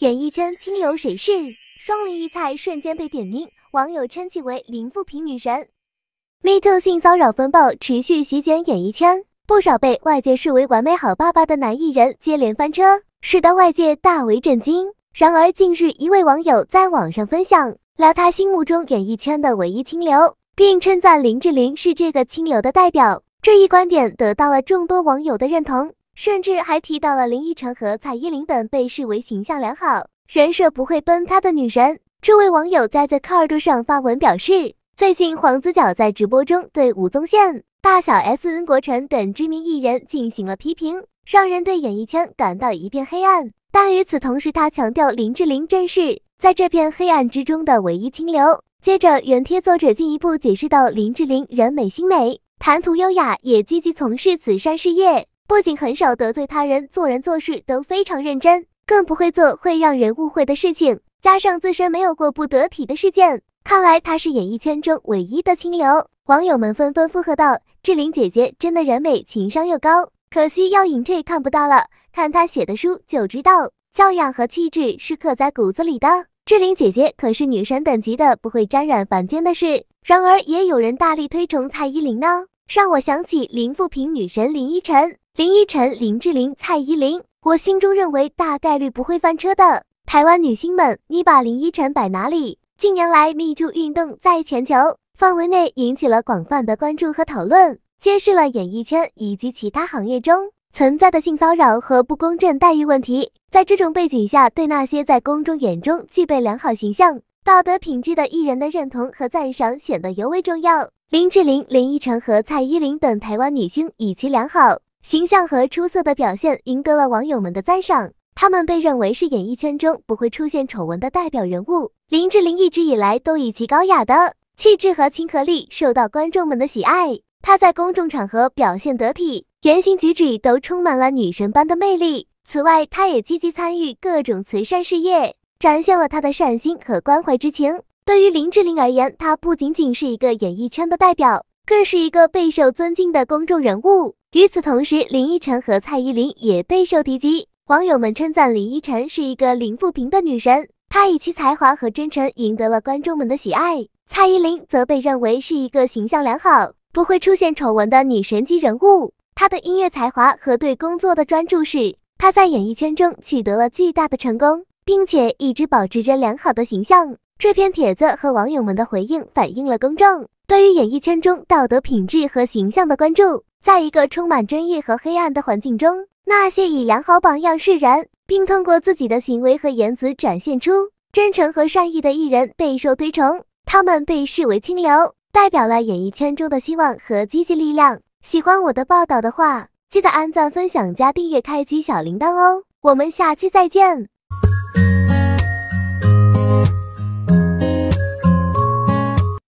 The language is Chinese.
演艺圈清流谁是？双林一菜瞬间被点名，网友称其为林富平女神。MeToo 性骚扰风暴持续席卷演艺圈，不少被外界视为完美好爸爸的男艺人接连翻车，使得外界大为震惊。然而近日，一位网友在网上分享了他心目中演艺圈的唯一清流，并称赞林志玲是这个清流的代表。这一观点得到了众多网友的认同。甚至还提到了林依晨和蔡依林等被视为形象良好、人设不会崩塌的女神。这位网友在 The Card 上发文表示，最近黄子佼在直播中对吴宗宪、大小 SN 国成等知名艺人进行了批评，让人对演艺圈感到一片黑暗。但与此同时，他强调林志玲正是在这片黑暗之中的唯一清流。接着，原贴作者进一步解释到，林志玲人美心美，谈吐优雅，也积极从事慈善事业。不仅很少得罪他人，做人做事都非常认真，更不会做会让人误会的事情。加上自身没有过不得体的事件，看来她是演艺圈中唯一的清流。网友们纷纷附和道：“志玲姐姐真的人美，情商又高，可惜要隐退看不到了。看她写的书就知道，教养和气质是刻在骨子里的。志玲姐姐可是女神等级的，不会沾染凡间的事。”然而，也有人大力推崇蔡依林呢，让我想起林富平女神林依晨。林依晨、林志玲、蔡依林，我心中认为大概率不会翻车的台湾女星们，你把林依晨摆哪里？近年来，m e Too 运动在全球范围内引起了广泛的关注和讨论，揭示了演艺圈以及其他行业中存在的性骚扰和不公正待遇问题。在这种背景下，对那些在公众眼中具备良好形象、道德品质的艺人的认同和赞赏显得尤为重要。林志玲、林依晨和蔡依林等台湾女星以其良好。形象和出色的表现赢得了网友们的赞赏，他们被认为是演艺圈中不会出现丑闻的代表人物。林志玲一直以来都以其高雅的气质和亲和力受到观众们的喜爱，她在公众场合表现得体，言行举止都充满了女神般的魅力。此外，她也积极参与各种慈善事业，展现了她的善心和关怀之情。对于林志玲而言，她不仅仅是一个演艺圈的代表，更是一个备受尊敬的公众人物。与此同时，林依晨和蔡依林也备受提及。网友们称赞林依晨是一个零负评的女神，她以其才华和真诚赢得了观众们的喜爱。蔡依林则被认为是一个形象良好、不会出现丑闻的女神级人物。她的音乐才华和对工作的专注使她在演艺圈中取得了巨大的成功，并且一直保持着良好的形象。这篇帖子和网友们的回应反映了公众对于演艺圈中道德品质和形象的关注。在一个充满争议和黑暗的环境中，那些以良好榜样示人，并通过自己的行为和言辞展现出真诚和善意的艺人备受推崇。他们被视为清流，代表了演艺圈中的希望和积极力量。喜欢我的报道的话，记得按赞、分享、加订阅、开启小铃铛哦！我们下期再见。